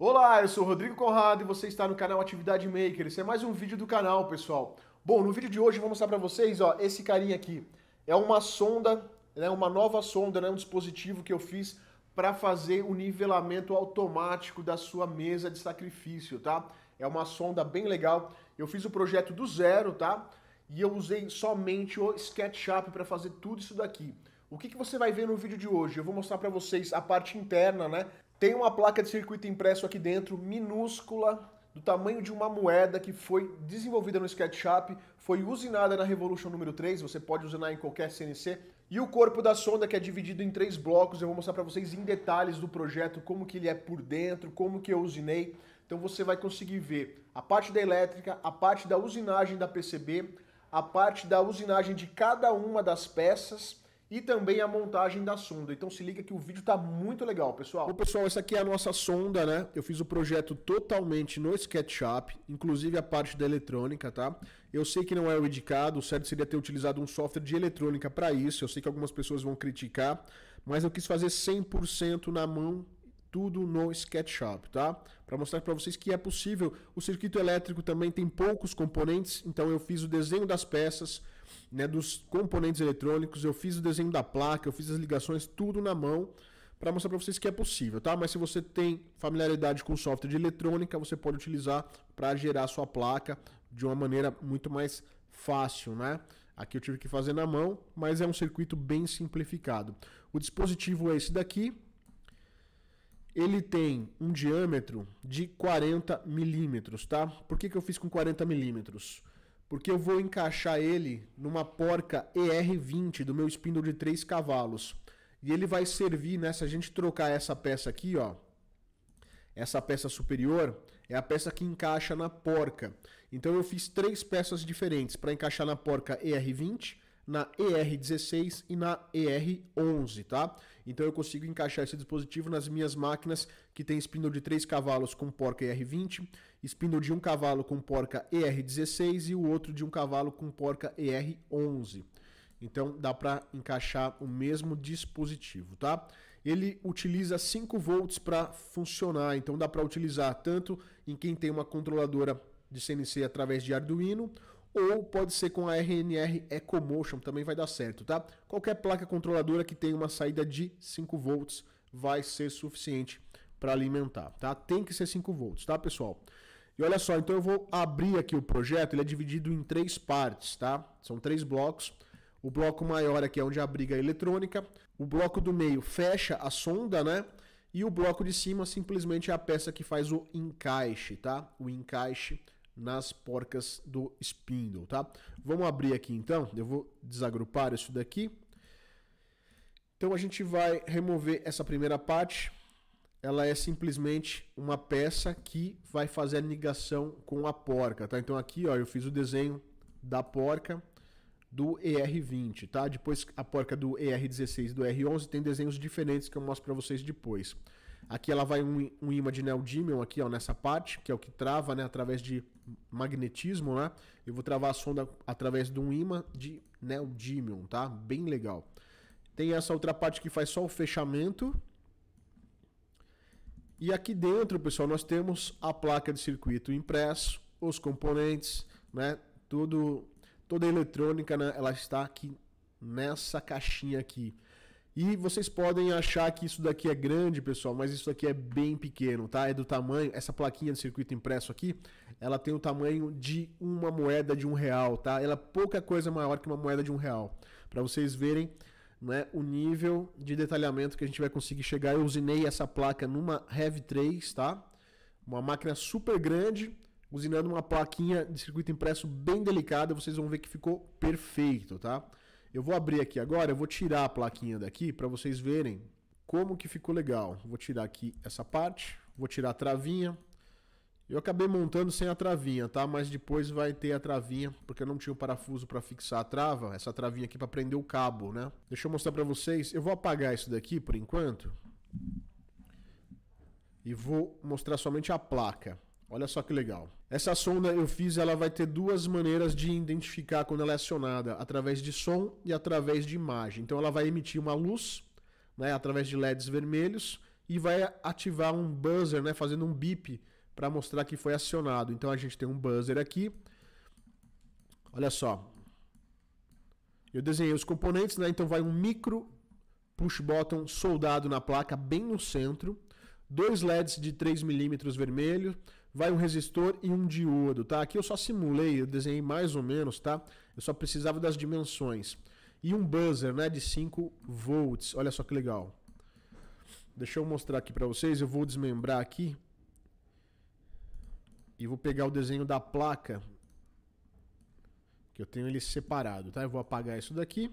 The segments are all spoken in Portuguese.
Olá, eu sou Rodrigo Conrado e você está no canal Atividade Maker. Esse é mais um vídeo do canal, pessoal. Bom, no vídeo de hoje eu vou mostrar para vocês, ó, esse carinha aqui. É uma sonda, né, uma nova sonda, né, um dispositivo que eu fiz para fazer o nivelamento automático da sua mesa de sacrifício, tá? É uma sonda bem legal. Eu fiz o projeto do zero, tá? E eu usei somente o SketchUp para fazer tudo isso daqui. O que, que você vai ver no vídeo de hoje? Eu vou mostrar para vocês a parte interna, né? Tem uma placa de circuito impresso aqui dentro, minúscula, do tamanho de uma moeda que foi desenvolvida no SketchUp, foi usinada na Revolution número 3, você pode usinar em qualquer CNC, e o corpo da sonda que é dividido em três blocos, eu vou mostrar para vocês em detalhes do projeto, como que ele é por dentro, como que eu usinei. Então você vai conseguir ver a parte da elétrica, a parte da usinagem da PCB, a parte da usinagem de cada uma das peças, e também a montagem da sonda. Então se liga que o vídeo tá muito legal, pessoal. Bom, pessoal, essa aqui é a nossa sonda, né? Eu fiz o projeto totalmente no SketchUp, inclusive a parte da eletrônica, tá? Eu sei que não é o indicado, o certo seria ter utilizado um software de eletrônica para isso. Eu sei que algumas pessoas vão criticar, mas eu quis fazer 100% na mão tudo no SketchUp, tá? Para mostrar para vocês que é possível. O circuito elétrico também tem poucos componentes, então eu fiz o desenho das peças, né, dos componentes eletrônicos, eu fiz o desenho da placa, eu fiz as ligações, tudo na mão para mostrar para vocês que é possível, tá? Mas se você tem familiaridade com software de eletrônica, você pode utilizar para gerar sua placa de uma maneira muito mais fácil, né? Aqui eu tive que fazer na mão, mas é um circuito bem simplificado. O dispositivo é esse daqui. Ele tem um diâmetro de 40 milímetros, tá? Por que, que eu fiz com 40 milímetros? porque eu vou encaixar ele numa porca ER20 do meu spindle de 3 cavalos. E ele vai servir, né, se a gente trocar essa peça aqui, ó, essa peça superior é a peça que encaixa na porca. Então eu fiz três peças diferentes para encaixar na porca ER20, na ER16 e na ER11, tá? Então eu consigo encaixar esse dispositivo nas minhas máquinas que tem spindle de 3 cavalos com porca ER20, spindle de 1 cavalo com porca ER16 e o outro de 1 cavalo com porca ER11. Então dá para encaixar o mesmo dispositivo, tá? Ele utiliza 5 volts para funcionar, então dá para utilizar tanto em quem tem uma controladora de CNC através de Arduino ou pode ser com a RNR EcoMotion, também vai dar certo, tá? Qualquer placa controladora que tenha uma saída de 5 volts vai ser suficiente para alimentar, tá? Tem que ser 5 volts, tá, pessoal? E olha só, então eu vou abrir aqui o projeto, ele é dividido em três partes, tá? São três blocos. O bloco maior aqui é onde abriga a é eletrônica, o bloco do meio fecha a sonda, né? E o bloco de cima simplesmente é a peça que faz o encaixe, tá? O encaixe nas porcas do spindle, tá? Vamos abrir aqui então, eu vou desagrupar isso daqui. Então a gente vai remover essa primeira parte, ela é simplesmente uma peça que vai fazer a ligação com a porca, tá? Então aqui, ó, eu fiz o desenho da porca do ER20, tá? Depois a porca do ER16 e do ER11 tem desenhos diferentes que eu mostro para vocês depois. Aqui ela vai um, um ímã de neodímio aqui, ó, nessa parte, que é o que trava, né, através de magnetismo, né? Eu vou travar a sonda através de um ímã de neodímio, tá? Bem legal. Tem essa outra parte que faz só o fechamento. E aqui dentro, pessoal, nós temos a placa de circuito impresso, os componentes, né? Tudo, toda a eletrônica, né? Ela está aqui nessa caixinha aqui. E vocês podem achar que isso daqui é grande, pessoal, mas isso daqui é bem pequeno, tá? É do tamanho, essa plaquinha de circuito impresso aqui, ela tem o tamanho de uma moeda de um real, tá? Ela é pouca coisa maior que uma moeda de um real, para vocês verem né, o nível de detalhamento que a gente vai conseguir chegar. Eu usinei essa placa numa Heavy 3, tá? Uma máquina super grande, usinando uma plaquinha de circuito impresso bem delicada, vocês vão ver que ficou perfeito, tá? Eu vou abrir aqui agora, eu vou tirar a plaquinha daqui para vocês verem como que ficou legal. Vou tirar aqui essa parte, vou tirar a travinha. Eu acabei montando sem a travinha, tá? Mas depois vai ter a travinha, porque eu não tinha o parafuso para fixar a trava, essa travinha aqui para prender o cabo, né? Deixa eu mostrar para vocês. Eu vou apagar isso daqui por enquanto e vou mostrar somente a placa. Olha só que legal. Essa sonda eu fiz, ela vai ter duas maneiras de identificar quando ela é acionada, através de som e através de imagem. Então ela vai emitir uma luz, né, através de LEDs vermelhos e vai ativar um buzzer, né, fazendo um bip para mostrar que foi acionado. Então a gente tem um buzzer aqui. Olha só. Eu desenhei os componentes, né? Então vai um micro push button soldado na placa bem no centro, dois LEDs de 3 milímetros vermelho, vai um resistor e um diodo, tá? Aqui eu só simulei, eu desenhei mais ou menos, tá? Eu só precisava das dimensões. E um buzzer, né, de 5 volts. Olha só que legal. Deixa eu mostrar aqui para vocês, eu vou desmembrar aqui. E vou pegar o desenho da placa, que eu tenho ele separado, tá? Eu vou apagar isso daqui.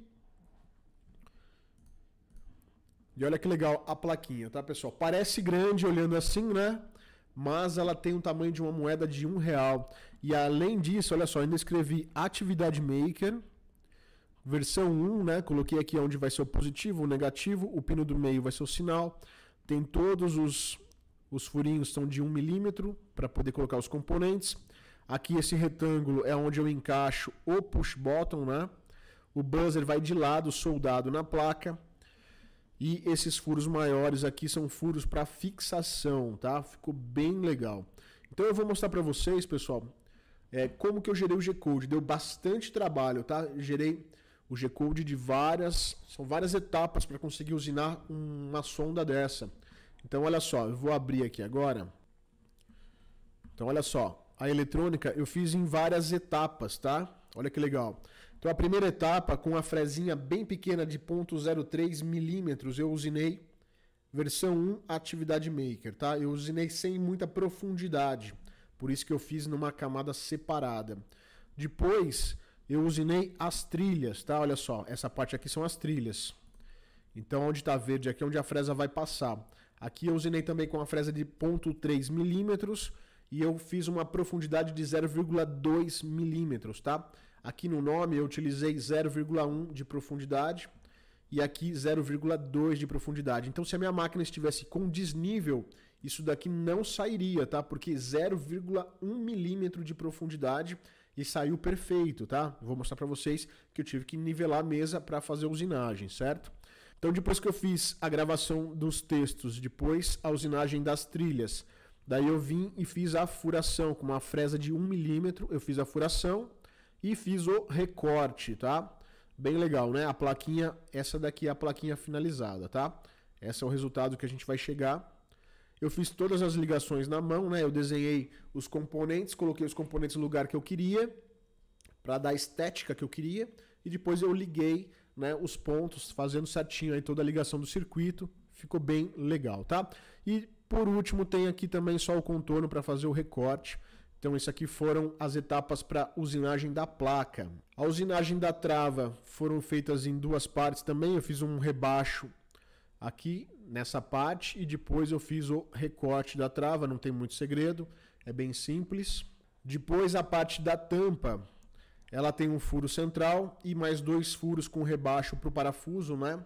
E olha que legal a plaquinha, tá, pessoal? Parece grande olhando assim, né? mas ela tem o tamanho de uma moeda de um real. E além disso, olha só, ainda escrevi atividade maker, versão 1, né? Coloquei aqui onde vai ser o positivo, o negativo, o pino do meio vai ser o sinal. Tem todos os, os furinhos são de 1 milímetro para poder colocar os componentes. Aqui esse retângulo é onde eu encaixo o push button, né? O buzzer vai de lado, soldado na placa. E esses furos maiores aqui são furos para fixação, tá? Ficou bem legal. Então eu vou mostrar para vocês, pessoal, é, como que eu gerei o G-Code. Deu bastante trabalho, tá? Gerei o G-Code de várias, são várias etapas para conseguir usinar uma sonda dessa. Então olha só, eu vou abrir aqui agora. Então olha só, a eletrônica eu fiz em várias etapas, tá? Olha que legal. Então a primeira etapa com a frezinha bem pequena de 0.03 milímetros eu usinei versão 1 atividade maker, tá? Eu usinei sem muita profundidade, por isso que eu fiz numa camada separada. Depois eu usinei as trilhas, tá? Olha só, essa parte aqui são as trilhas. Então, onde está verde aqui é onde a fresa vai passar. Aqui eu usinei também com a fresa de 0.3 milímetros e eu fiz uma profundidade de 0,2 milímetros, tá? Aqui no nome eu utilizei 0,1 de profundidade e aqui 0,2 de profundidade. Então se a minha máquina estivesse com desnível, isso daqui não sairia, tá? Porque 0,1 milímetro de profundidade e saiu perfeito, tá? Vou mostrar para vocês que eu tive que nivelar a mesa para fazer a usinagem, certo? Então depois que eu fiz a gravação dos textos, depois a usinagem das trilhas, daí eu vim e fiz a furação com uma fresa de 1 milímetro, eu fiz a furação, e fiz o recorte, tá? Bem legal, né? A plaquinha, essa daqui é a plaquinha finalizada, tá? Esse é o resultado que a gente vai chegar. Eu fiz todas as ligações na mão, né? Eu desenhei os componentes, coloquei os componentes no lugar que eu queria, para dar a estética que eu queria, e depois eu liguei, né, os pontos, fazendo certinho aí toda a ligação do circuito. Ficou bem legal, tá? E por último, tem aqui também só o contorno para fazer o recorte. Então, isso aqui foram as etapas para usinagem da placa. A usinagem da trava foram feitas em duas partes também. Eu fiz um rebaixo aqui nessa parte e depois eu fiz o recorte da trava, não tem muito segredo, é bem simples. Depois a parte da tampa, ela tem um furo central e mais dois furos com rebaixo para o parafuso, né?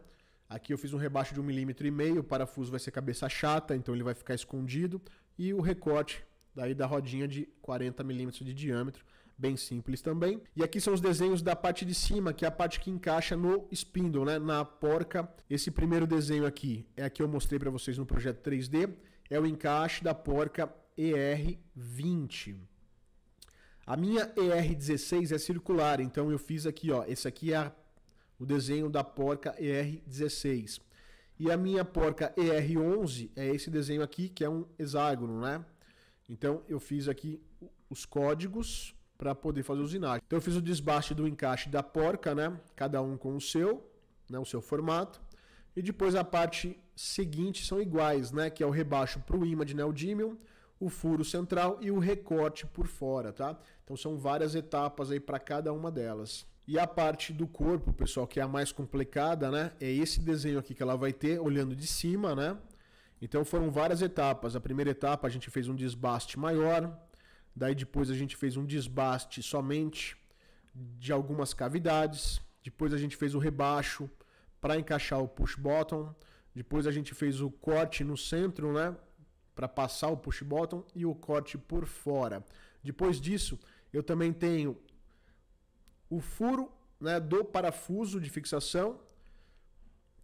Aqui eu fiz um rebaixo de um milímetro e meio, o parafuso vai ser cabeça chata, então ele vai ficar escondido e o recorte daí da rodinha de 40 milímetros de diâmetro, bem simples também. E aqui são os desenhos da parte de cima, que é a parte que encaixa no spindle, né, na porca. Esse primeiro desenho aqui é a que eu mostrei para vocês no projeto 3D, é o encaixe da porca ER20. A minha ER16 é circular, então eu fiz aqui, ó, esse aqui é a, o desenho da porca ER16. E a minha porca ER11 é esse desenho aqui, que é um hexágono, né? Então eu fiz aqui os códigos para poder fazer usinagem. Então eu fiz o desbaste do encaixe da porca, né? Cada um com o seu, né? o seu formato. E depois a parte seguinte são iguais, né? Que é o rebaixo para o imã de neodímio, o furo central e o recorte por fora, tá? Então são várias etapas aí para cada uma delas. E a parte do corpo, pessoal, que é a mais complicada, né? É esse desenho aqui que ela vai ter, olhando de cima, né? Então foram várias etapas. A primeira etapa a gente fez um desbaste maior, daí depois a gente fez um desbaste somente de algumas cavidades, depois a gente fez o rebaixo para encaixar o push button, depois a gente fez o corte no centro, né, para passar o push button e o corte por fora. Depois disso, eu também tenho o furo, né, do parafuso de fixação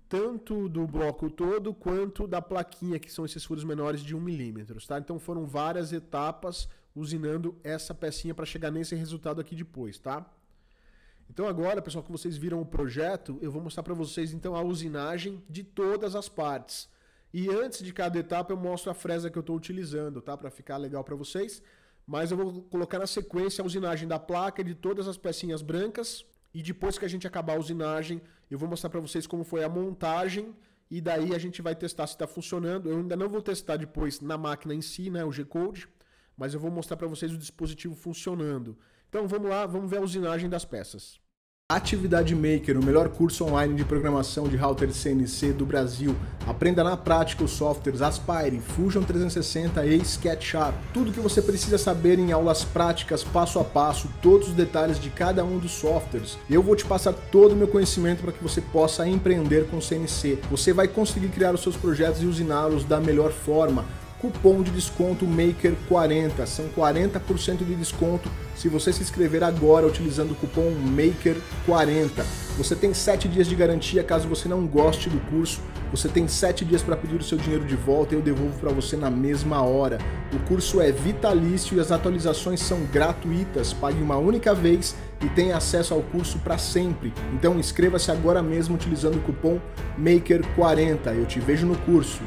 tanto do bloco todo quanto da plaquinha, que são esses furos menores de 1 milímetro, tá? Então foram várias etapas usinando essa pecinha para chegar nesse resultado aqui depois, tá? Então agora, pessoal, que vocês viram o projeto, eu vou mostrar para vocês então a usinagem de todas as partes. E antes de cada etapa eu mostro a fresa que eu estou utilizando, tá? Para ficar legal para vocês. Mas eu vou colocar na sequência a usinagem da placa de todas as pecinhas brancas e depois que a gente acabar a usinagem, eu vou mostrar para vocês como foi a montagem e daí a gente vai testar se está funcionando. Eu ainda não vou testar depois na máquina em si, né, o G-Code, mas eu vou mostrar para vocês o dispositivo funcionando. Então vamos lá, vamos ver a usinagem das peças. Atividade Maker, o melhor curso online de programação de router CNC do Brasil. Aprenda na prática os softwares Aspire, Fusion 360 e SketchUp. Tudo o que você precisa saber em aulas práticas, passo a passo, todos os detalhes de cada um dos softwares. Eu vou te passar todo o meu conhecimento para que você possa empreender com CNC. Você vai conseguir criar os seus projetos e usiná-los da melhor forma cupom de desconto MAKER40. São 40% de desconto se você se inscrever agora utilizando o cupom MAKER40. Você tem 7 dias de garantia caso você não goste do curso. Você tem 7 dias para pedir o seu dinheiro de volta e eu devolvo para você na mesma hora. O curso é vitalício e as atualizações são gratuitas. Pague uma única vez e tenha acesso ao curso para sempre. Então inscreva-se agora mesmo utilizando o cupom MAKER40. Eu te vejo no curso.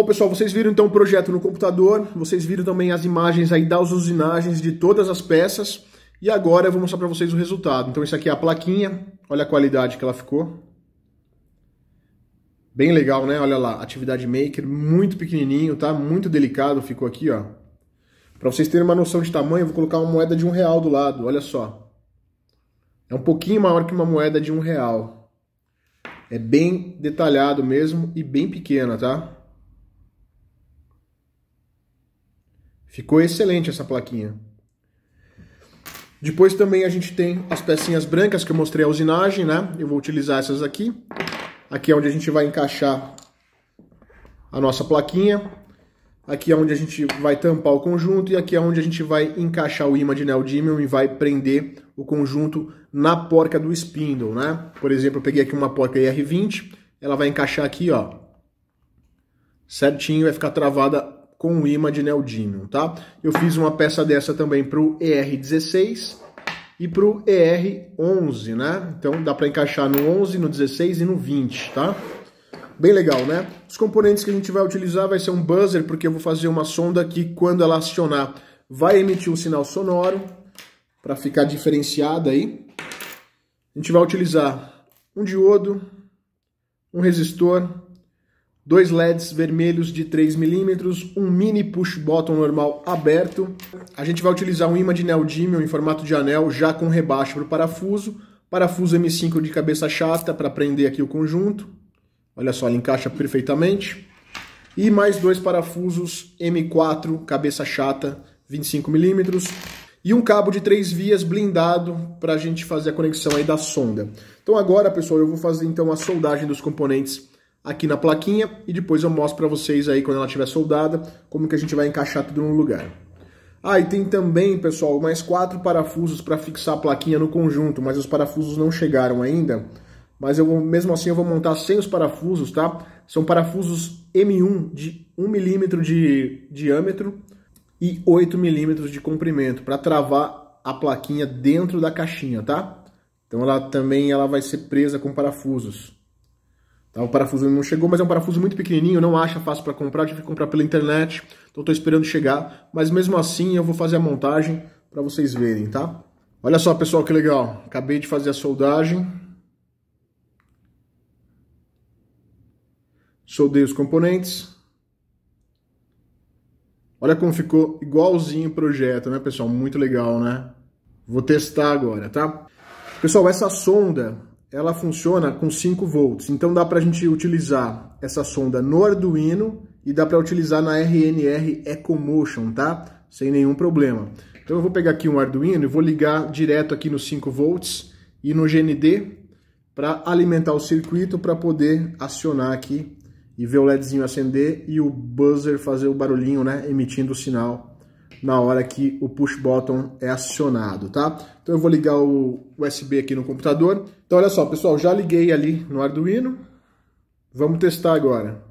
Bom, pessoal, vocês viram então o projeto no computador, vocês viram também as imagens aí das usinagens de todas as peças. E agora eu vou mostrar para vocês o resultado. Então, isso aqui é a plaquinha. Olha a qualidade que ela ficou. Bem legal, né? Olha lá, atividade maker, muito pequenininho, tá? Muito delicado ficou aqui, ó. Para vocês terem uma noção de tamanho, eu vou colocar uma moeda de um real do lado, olha só. É um pouquinho maior que uma moeda de um real. É bem detalhado mesmo e bem pequena, tá? Ficou excelente essa plaquinha. Depois também a gente tem as pecinhas brancas que eu mostrei a usinagem, né? Eu vou utilizar essas aqui. Aqui é onde a gente vai encaixar a nossa plaquinha. Aqui é onde a gente vai tampar o conjunto e aqui é onde a gente vai encaixar o imã de neodymium e vai prender o conjunto na porca do spindle, né? Por exemplo, eu peguei aqui uma porca IR20, ela vai encaixar aqui, ó. Certinho, vai ficar travada com o imã de neodímio, tá? Eu fiz uma peça dessa também para o ER16 e para o ER11, né? Então dá para encaixar no 11, no 16 e no 20, tá? Bem legal, né? Os componentes que a gente vai utilizar vai ser um buzzer, porque eu vou fazer uma sonda que quando ela acionar vai emitir um sinal sonoro para ficar diferenciada aí. A gente vai utilizar um diodo, um resistor, dois LEDs vermelhos de 3 milímetros, um mini push button normal aberto. A gente vai utilizar um imã de neodímio em formato de anel, já com rebaixo para o parafuso, parafuso M5 de cabeça chata para prender aqui o conjunto. Olha só, ele encaixa perfeitamente. E mais dois parafusos M4 cabeça chata 25 milímetros e um cabo de três vias blindado para a gente fazer a conexão aí da sonda. Então agora, pessoal, eu vou fazer então a soldagem dos componentes aqui na plaquinha e depois eu mostro para vocês aí quando ela estiver soldada como que a gente vai encaixar tudo no lugar. Ah, e tem também, pessoal, mais quatro parafusos para fixar a plaquinha no conjunto, mas os parafusos não chegaram ainda. Mas eu vou, mesmo assim eu vou montar sem os parafusos, tá? São parafusos M1 de 1 milímetro de diâmetro e 8 milímetros de comprimento para travar a plaquinha dentro da caixinha, tá? Então ela também ela vai ser presa com parafusos. Tá? O parafuso não chegou, mas é um parafuso muito pequenininho, não acha fácil para comprar, tive que comprar pela internet, então estou esperando chegar, mas mesmo assim eu vou fazer a montagem para vocês verem, tá? Olha só, pessoal, que legal. Acabei de fazer a soldagem. Soldei os componentes. Olha como ficou igualzinho o projeto, né, pessoal? Muito legal, né? Vou testar agora, tá? Pessoal, essa sonda, ela funciona com 5 volts, então dá para a gente utilizar essa sonda no Arduino e dá para utilizar na RNR EcoMotion, tá? Sem nenhum problema. Então eu vou pegar aqui um Arduino e vou ligar direto aqui nos 5 volts e no GND para alimentar o circuito para poder acionar aqui e ver o LEDzinho acender e o buzzer fazer o barulhinho, né, emitindo o sinal na hora que o push button é acionado, tá? Então eu vou ligar o USB aqui no computador. Então olha só, pessoal, já liguei ali no Arduino. Vamos testar agora.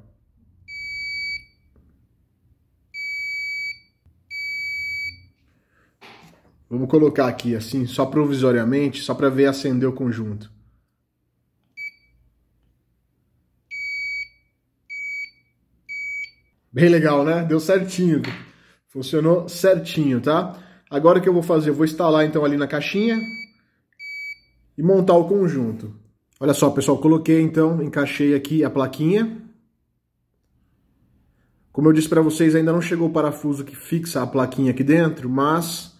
Vamos colocar aqui assim, só provisoriamente, só para ver acender o conjunto. Bem legal, né? Deu certinho. Funcionou certinho, tá? Agora o que eu vou fazer? Eu vou instalar então ali na caixinha e montar o conjunto. Olha só, pessoal, coloquei então, encaixei aqui a plaquinha. Como eu disse para vocês, ainda não chegou o parafuso que fixa a plaquinha aqui dentro, mas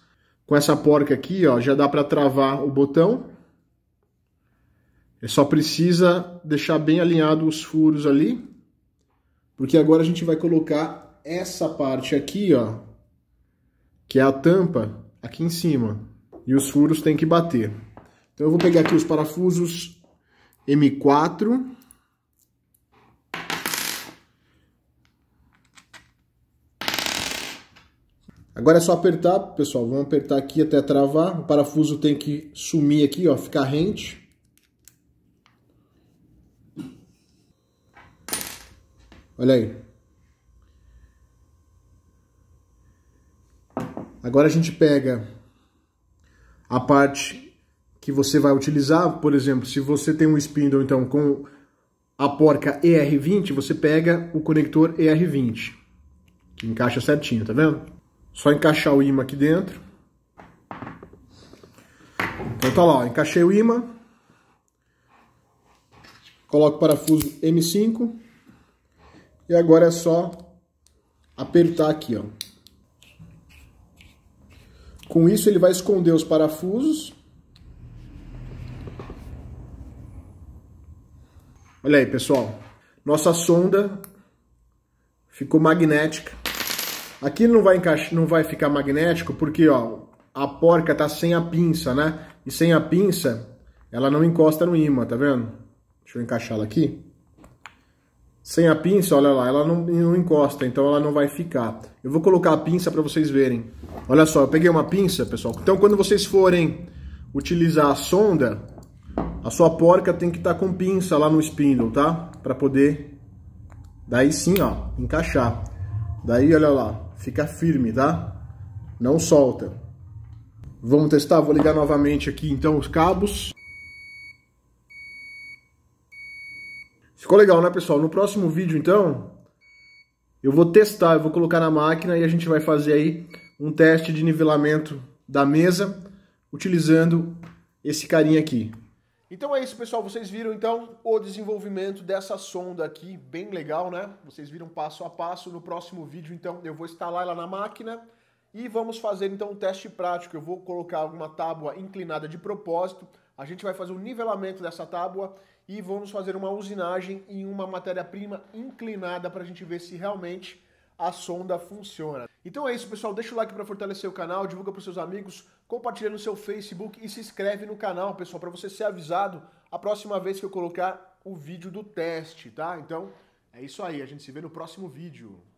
com essa porca aqui, ó, já dá para travar o botão. É só precisa deixar bem alinhado os furos ali, porque agora a gente vai colocar essa parte aqui, ó, que é a tampa, aqui em cima. E os furos tem que bater. Então eu vou pegar aqui os parafusos M4. Agora é só apertar, pessoal. Vamos apertar aqui até travar. O parafuso tem que sumir aqui, ó, ficar rente. Olha aí. Agora a gente pega a parte que você vai utilizar, por exemplo, se você tem um spindle então com a porca ER20, você pega o conector ER20, que encaixa certinho, tá vendo? Só encaixar o imã aqui dentro. Então tá lá, ó, encaixei o imã. Coloco o parafuso M5. E agora é só apertar aqui, ó. Com isso, ele vai esconder os parafusos. Olha aí, pessoal. Nossa sonda ficou magnética. Aqui não vai, encaixar, não vai ficar magnético porque ó, a porca está sem a pinça, né? E sem a pinça, ela não encosta no imã, tá vendo? Deixa eu encaixá-la aqui. Sem a pinça, olha lá, ela não, não encosta, então ela não vai ficar. Eu vou colocar a pinça para vocês verem. Olha só, eu peguei uma pinça, pessoal. Então, quando vocês forem utilizar a sonda, a sua porca tem que estar tá com pinça lá no spindle, tá? Para poder, daí sim, ó, encaixar. Daí, olha lá, fica firme, tá? Não solta. Vamos testar, vou ligar novamente aqui então os cabos. Ficou legal, né, pessoal? No próximo vídeo, então, eu vou testar, eu vou colocar na máquina e a gente vai fazer aí um teste de nivelamento da mesa utilizando esse carinha aqui. Então é isso, pessoal. Vocês viram, então, o desenvolvimento dessa sonda aqui. Bem legal, né? Vocês viram passo a passo. No próximo vídeo, então, eu vou instalar ela na máquina e vamos fazer, então, um teste prático. Eu vou colocar alguma tábua inclinada de propósito. A gente vai fazer o um nivelamento dessa tábua e vamos fazer uma usinagem em uma matéria-prima inclinada para a gente ver se realmente a sonda funciona. Então é isso, pessoal. Deixa o like para fortalecer o canal, divulga para seus amigos, compartilha no seu Facebook e se inscreve no canal, pessoal, para você ser avisado a próxima vez que eu colocar o vídeo do teste, tá? Então é isso aí. A gente se vê no próximo vídeo.